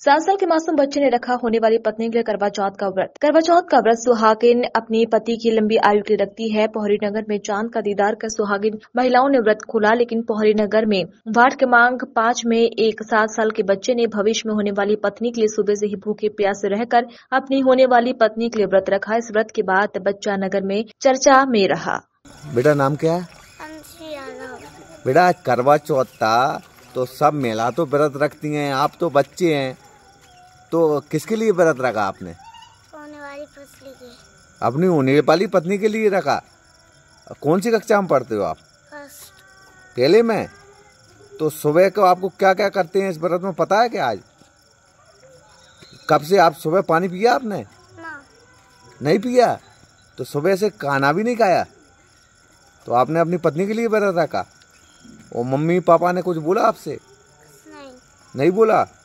सात साल के मासूम बच्चे ने रखा होने वाली पत्नी के लिए करवा चौथ का व्रत करवा चौथ का व्रत सुहागिन अपने पति की लंबी आयु के लिए रखती है पोहरी नगर में चांद का दीदार कर सुहागिन महिलाओं ने व्रत खोला लेकिन पोहरी नगर में वार्ड क्रमांक पाँच में एक सात साल के बच्चे ने भविष्य में होने वाली पत्नी के लिए सुबह से ही भूखे प्यास रहकर अपनी होने वाली पत्नी के लिए व्रत रखा इस व्रत के बाद बच्चा नगर में चर्चा में रहा बेटा नाम क्या है बेटा करवा चौथ था तो सब मेला तो व्रत रखती हैं आप तो बच्चे हैं तो किसके लिए व्रत रखा आपने होने वाली पत्नी के अपनी होने वाली पत्नी के लिए रखा कौन सी कक्षा में पढ़ते हो आप पहले में तो सुबह को आपको क्या क्या करते हैं इस व्रत में पता है क्या आज कब से आप सुबह पानी पिया आपने नहीं पिया तो सुबह से खाना भी नहीं खाया तो आपने अपनी पत्नी के लिए व्रत रखा और मम्मी पापा ने कुछ बोला आपसे नहीं।, नहीं बोला